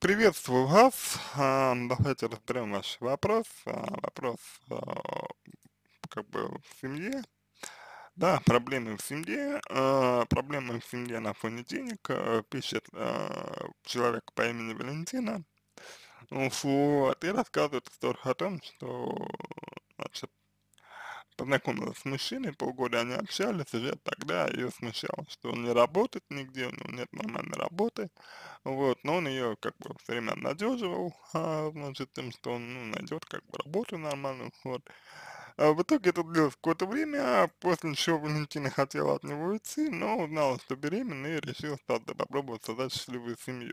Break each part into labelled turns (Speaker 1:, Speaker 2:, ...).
Speaker 1: Приветствую вас. А, давайте разберем ваш вопрос. А, вопрос а, как бы в семье. Да, проблемы в семье. Проблемы в семье на фоне денег. Пишет человек по имени Валентина. Вот, ну, и рассказывает историю о том, что значит, познакомилась с мужчиной, полгода они общались, уже тогда ее смущало, что он не работает нигде, у него нет нормальной работы, вот, но он ее как бы все время обнадеживал, а, значит, тем, что он ну, найдет как бы работу нормальную, вот. А в итоге это длилось какое-то время, а после чего Валентина хотела от него уйти, но узнала, что беременна и решила попробовать создать счастливую семью.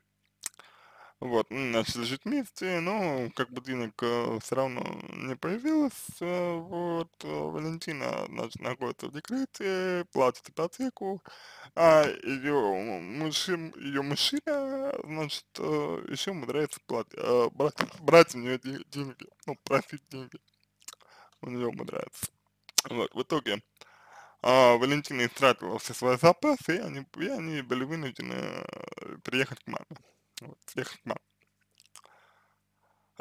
Speaker 1: Вот, мы начали жить вместе, но как бы денег э, все равно не появилось, э, вот, э, Валентина, значит, находится в декрете, платит ипотеку, а ее мужчина, ее мужчина, значит, еще умудряется платить, брать, брать у нее деньги, ну, просить деньги, у нее умудряется. Вот, в итоге, а Валентина истратила все свои запасы, и они, и они были вынуждены приехать к маме техно.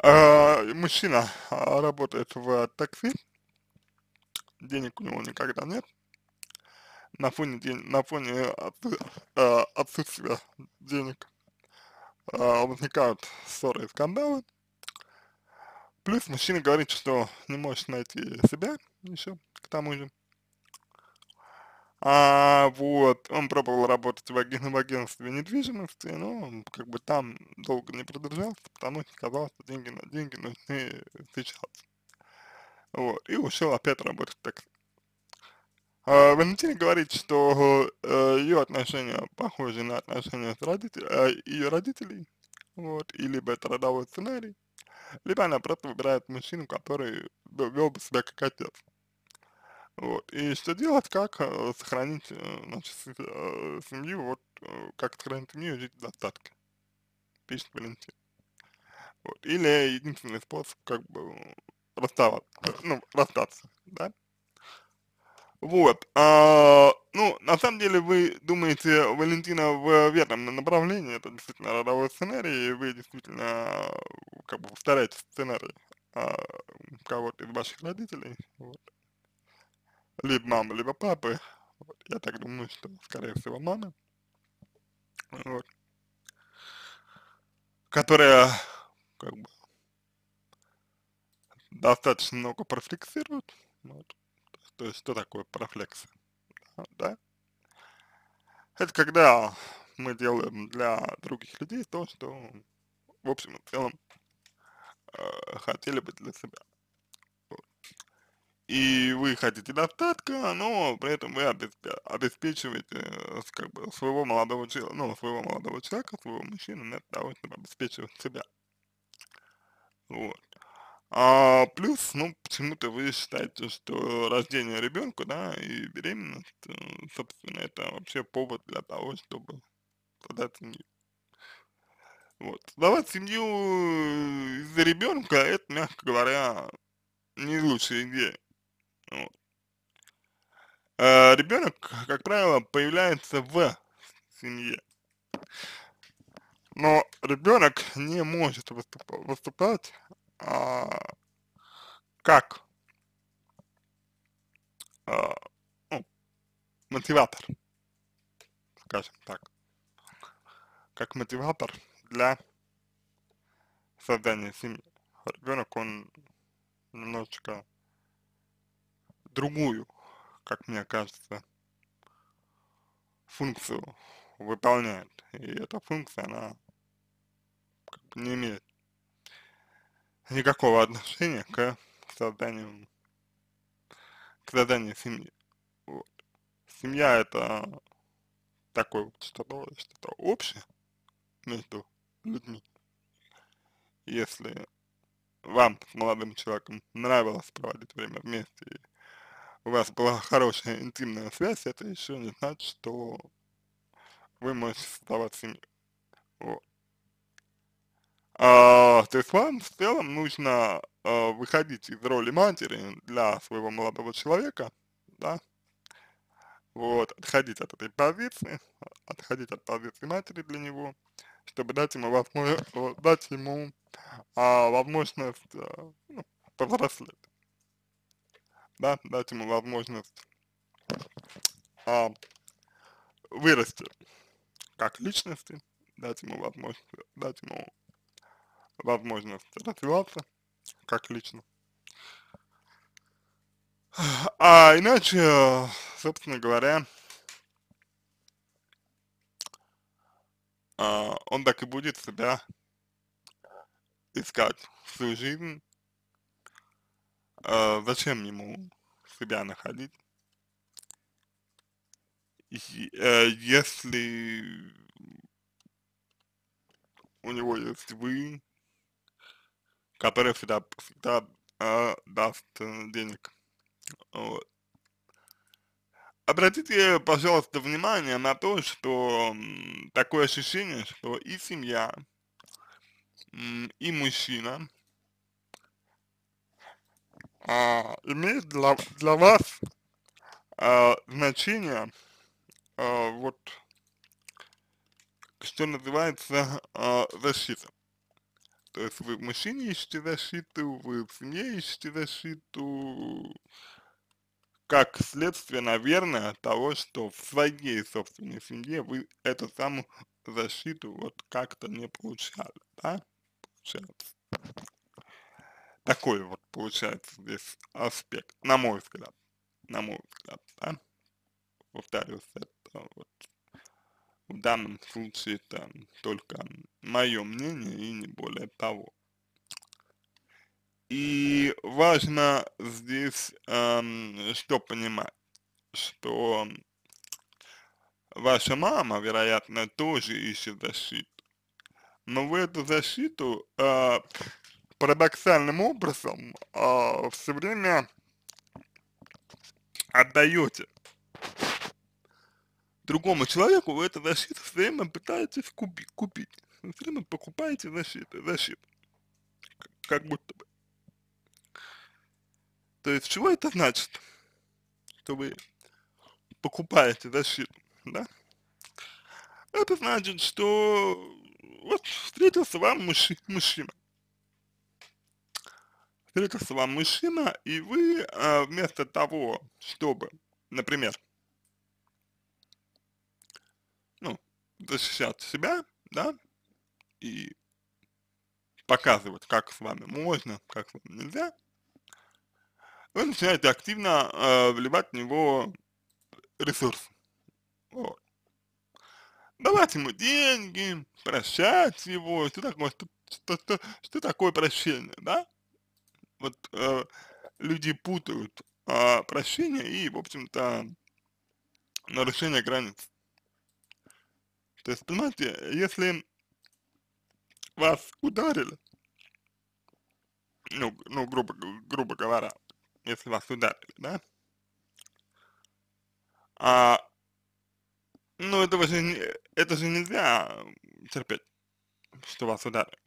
Speaker 1: А, мужчина а, работает в такси, денег у него никогда нет. На фоне, день, на фоне от, э, а, отсутствия денег э, возникают ссоры и скандалы. Плюс мужчина говорит, что не может найти себя еще, к тому же. А, вот, он пробовал работать в, агентстве недвижимости, но как бы там долго не продержался, потому что казалось, что деньги на деньги нужны сейчас. Вот, и ушел опять работать так. такси. А, Валентина говорит, что э, ее отношения похожи на отношения с родителями, э, ее родителей, вот, и либо это родовой сценарий, либо она просто выбирает мужчину, который ну, вел бы себя как отец. Вот. И что делать, как э, сохранить э, значит, э, семью, вот как сохранить семью и жить в достатке, пишет Валентин. Вот. Или единственный способ как бы расставаться, ну, расстаться, да? Вот. А, ну, на самом деле, вы думаете, Валентина, в верном направлении, это действительно родовой сценарий, и вы действительно как бы повторяете сценарий а, кого-то из ваших родителей. Вот либо мамы, либо папы. Вот. Я так думаю, что, скорее всего, мамы. Вот. Которая, как бы, достаточно много профлексирует. Вот. То есть, что такое профлексы? Да? Это когда мы делаем для других людей то, что, в общем и целом, э, хотели бы для себя и вы хотите достатка, но при этом вы обеспечиваете э, как бы своего молодого человека, ну, своего молодого человека, своего мужчину, для того, чтобы обеспечивать себя. Вот. А плюс, ну, почему-то вы считаете, что рождение ребенка, да, и беременность, э, собственно, это вообще повод для того, чтобы создать семью. Вот. Создавать семью из-за ребенка, это, мягко говоря, не лучшая идея. Э, ребенок, как правило, появляется в семье. Но ребенок не может выступать а, как а, ну, мотиватор, скажем так, как мотиватор для создания семьи. Ребенок, он немножечко другую, как мне кажется, функцию выполняет. И эта функция, она как бы не имеет никакого отношения к созданию, к созданию семьи. Вот. Семья это такое вот что-то что, общее между людьми. Если вам с молодым человеком нравилось проводить время вместе, и у вас была хорошая интимная связь, это еще не значит, что вы можете создавать семью. Вот. А, то есть вам в целом нужно а, выходить из роли матери для своего молодого человека, да, вот, отходить от этой позиции, отходить от позиции матери для него, чтобы дать ему, возможно, дать ему а, возможность а, ну, повзрослеть да, дать ему возможность а, вырасти как личности, дать ему возможность, дать ему возможность развиваться как лично. А иначе, собственно говоря, а, он так и будет себя искать всю жизнь э, зачем ему себя находить, э, если у него есть вы, который всегда, всегда э, даст э, денег. Вот. Обратите, пожалуйста, внимание на то, что такое ощущение, что и семья, и мужчина а, имеет для, для вас а, значение а, вот что называется а, защита. То есть вы в мужчине ищете защиту, вы в семье ищете защиту, как следствие, наверное, того, что в своей собственной семье вы эту самую защиту вот как-то не получали, да, получается. Такой вот получается здесь аспект, на мой взгляд. На мой взгляд, да. Повторюсь, это вот в данном случае это только мое мнение и не более того. И важно здесь эм, что понимать, что ваша мама, вероятно, тоже ищет защиту. Но вы эту защиту э, парадоксальным образом э, а, все время отдаете другому человеку, вы эту защиту все время пытаетесь купи, купить. все время покупаете защиту, защиту. Как, будто бы. То есть, чего это значит? Что вы покупаете защиту, да? Это значит, что вот встретился вам мужчина встретился вам мужчина, и вы э, вместо того, чтобы, например, ну, защищать себя, да, и показывать, как с вами можно, как с вами нельзя, вы начинаете активно э, вливать в него ресурс. Вот. Давать ему деньги, прощать его, что такое, что, что, что, что такое прощение, да? вот э, люди путают э, прощение и, в общем-то, нарушение границ. То есть, понимаете, если вас ударили, ну, ну грубо, грубо говоря, если вас ударили, да, а, ну, это же, это же нельзя терпеть, что вас ударили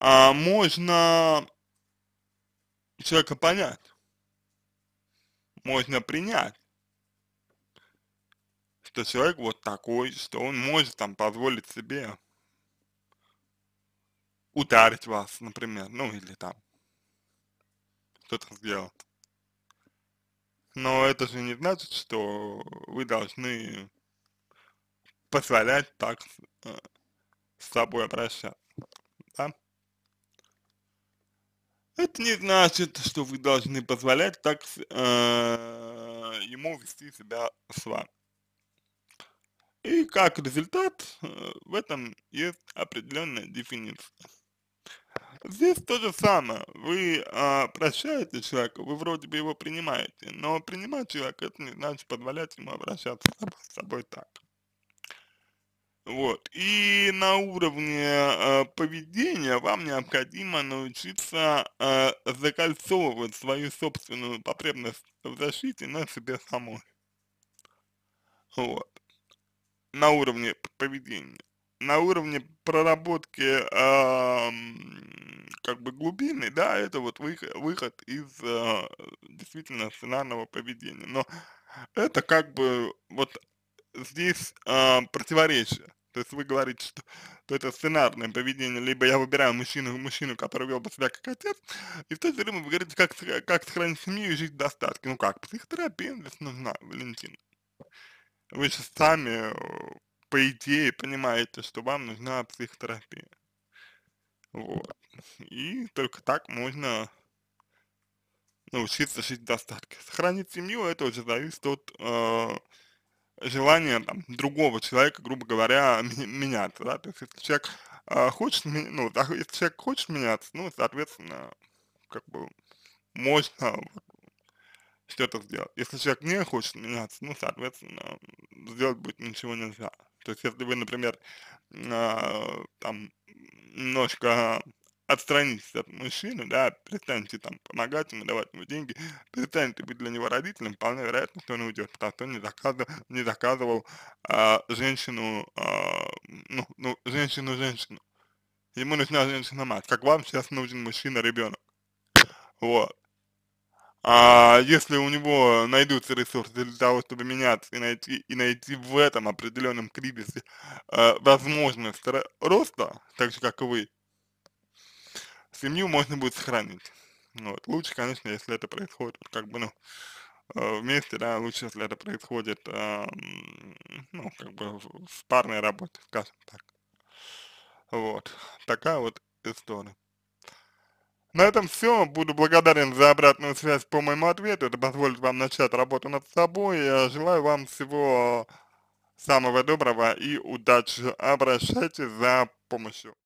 Speaker 1: а, можно человека понять, можно принять, что человек вот такой, что он может там позволить себе ударить вас, например, ну или там что-то сделать. Но это же не значит, что вы должны позволять так с э, собой обращаться. Это не значит, что вы должны позволять так э, ему вести себя с вами. И как результат, э, в этом есть определенная дефиниция. Здесь то же самое. Вы э, прощаете человека, вы вроде бы его принимаете, но принимать человека это не значит позволять ему обращаться с собой так. Вот. И на уровне э, поведения вам необходимо научиться э, закольцовывать свою собственную потребность в защите на себе самой. Вот. На уровне поведения. На уровне проработки э, как бы глубины, да, это вот выход, выход из э, действительно сценарного поведения. Но это как бы вот здесь э, противоречие. То есть вы говорите, что, что это сценарное поведение, либо я выбираю мужчину, мужчину, который вел бы себя как отец, и в то же время вы говорите, как, как сохранить семью и жить в достатке. Ну как, психотерапия здесь нужна, Валентин. Вы же сами, по идее, понимаете, что вам нужна психотерапия. Вот. И только так можно научиться жить в достатке. Сохранить семью, это уже зависит от э, желание там, другого человека, грубо говоря, меняться, да, то есть если человек э, хочет, ну, если человек хочет меняться, ну, соответственно, как бы можно что-то сделать. Если человек не хочет меняться, ну, соответственно, сделать будет ничего нельзя. То есть, если вы, например, э, там, немножко отстранитесь от мужчины, да, перестанете там помогать ему, давать ему деньги, перестанете быть для него родителем, вполне вероятно, что он уйдет, потому что он не заказывал, не заказывал а, женщину, а, ну, ну, женщину-женщину. Ему нужна женщина-мать, как вам сейчас нужен мужчина-ребенок. Вот. А если у него найдутся ресурсы для того, чтобы меняться и найти, и найти в этом определенном кризисе э, возможность роста, так же как и вы, семью можно будет сохранить. Вот. Лучше, конечно, если это происходит, как бы, ну, э, вместе, да, лучше, если это происходит, э, ну, как бы в, парной работе, скажем так. Вот. Такая вот история. На этом все. Буду благодарен за обратную связь по моему ответу. Это позволит вам начать работу над собой. Я желаю вам всего самого доброго и удачи. Обращайтесь за помощью.